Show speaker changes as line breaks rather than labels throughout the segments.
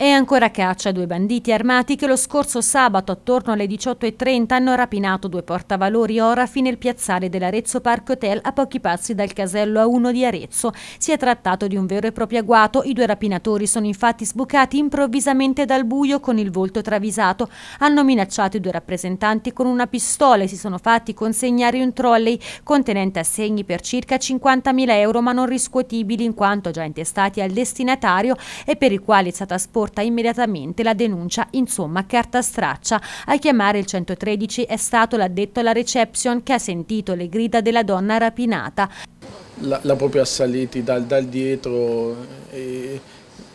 È ancora caccia due banditi armati che lo scorso sabato attorno alle 18.30 hanno rapinato due portavalori Orafi nel piazzale dell'Arezzo Park Hotel a pochi passi dal casello A1 di Arezzo. Si è trattato di un vero e proprio agguato, i due rapinatori sono infatti sbucati improvvisamente dal buio con il volto travisato, hanno minacciato i due rappresentanti con una pistola e si sono fatti consegnare un trolley contenente assegni per circa 50.000 euro ma non riscuotibili in quanto già intestati al destinatario e per il quale è stata sporta porta immediatamente la denuncia, insomma carta straccia. A chiamare il 113 è stato l'addetto alla reception che ha sentito le grida della donna rapinata.
la proprio assaliti dal, dal dietro, e,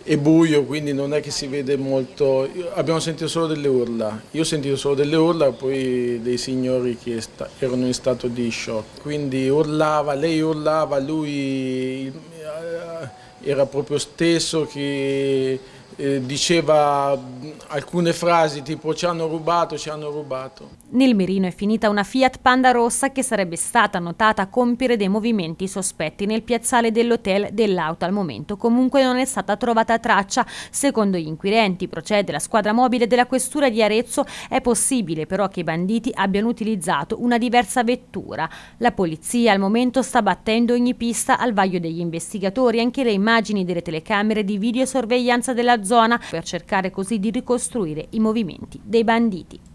è buio quindi non è che si vede molto, abbiamo sentito solo delle urla, io ho sentito solo delle urla poi dei signori che erano in stato di shock, quindi urlava, lei urlava, lui eh, era proprio stesso che eh, diceva alcune frasi tipo ci hanno rubato, ci hanno rubato.
Nel mirino è finita una Fiat Panda rossa che sarebbe stata notata a compiere dei movimenti sospetti nel piazzale dell'hotel dell'auto al momento. Comunque non è stata trovata traccia. Secondo gli inquirenti, procede la squadra mobile della questura di Arezzo, è possibile però che i banditi abbiano utilizzato una diversa vettura. La polizia al momento sta battendo ogni pista al vaglio degli investigatori, anche le immagini delle telecamere di videosorveglianza della zona zona per cercare così di ricostruire i movimenti dei banditi.